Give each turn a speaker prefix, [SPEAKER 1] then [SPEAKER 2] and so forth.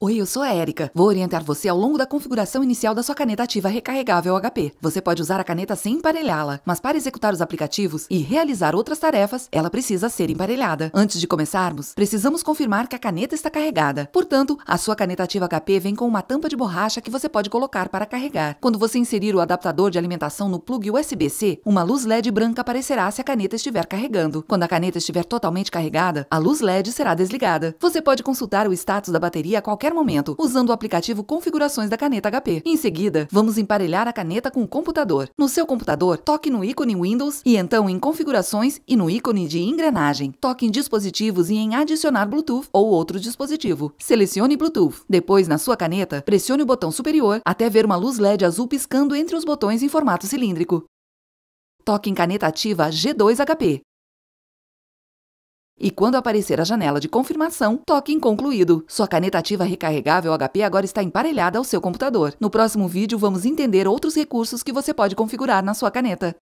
[SPEAKER 1] Oi, eu sou a Erika. Vou orientar você ao longo da configuração inicial da sua caneta ativa recarregável HP. Você pode usar a caneta sem emparelhá-la, mas para executar os aplicativos e realizar outras tarefas, ela precisa ser emparelhada. Antes de começarmos, precisamos confirmar que a caneta está carregada. Portanto, a sua caneta ativa HP vem com uma tampa de borracha que você pode colocar para carregar. Quando você inserir o adaptador de alimentação no plug USB-C, uma luz LED branca aparecerá se a caneta estiver carregando. Quando a caneta estiver totalmente carregada, a luz LED será desligada. Você pode consultar o status da bateria a qualquer qualquer momento, usando o aplicativo Configurações da caneta HP. Em seguida, vamos emparelhar a caneta com o computador. No seu computador, toque no ícone Windows e então em Configurações e no ícone de engrenagem. Toque em Dispositivos e em Adicionar Bluetooth ou outro dispositivo. Selecione Bluetooth. Depois, na sua caneta, pressione o botão superior até ver uma luz LED azul piscando entre os botões em formato cilíndrico. Toque em caneta ativa G2HP. E quando aparecer a janela de confirmação, toque em concluído. Sua caneta ativa recarregável HP agora está emparelhada ao seu computador. No próximo vídeo, vamos entender outros recursos que você pode configurar na sua caneta.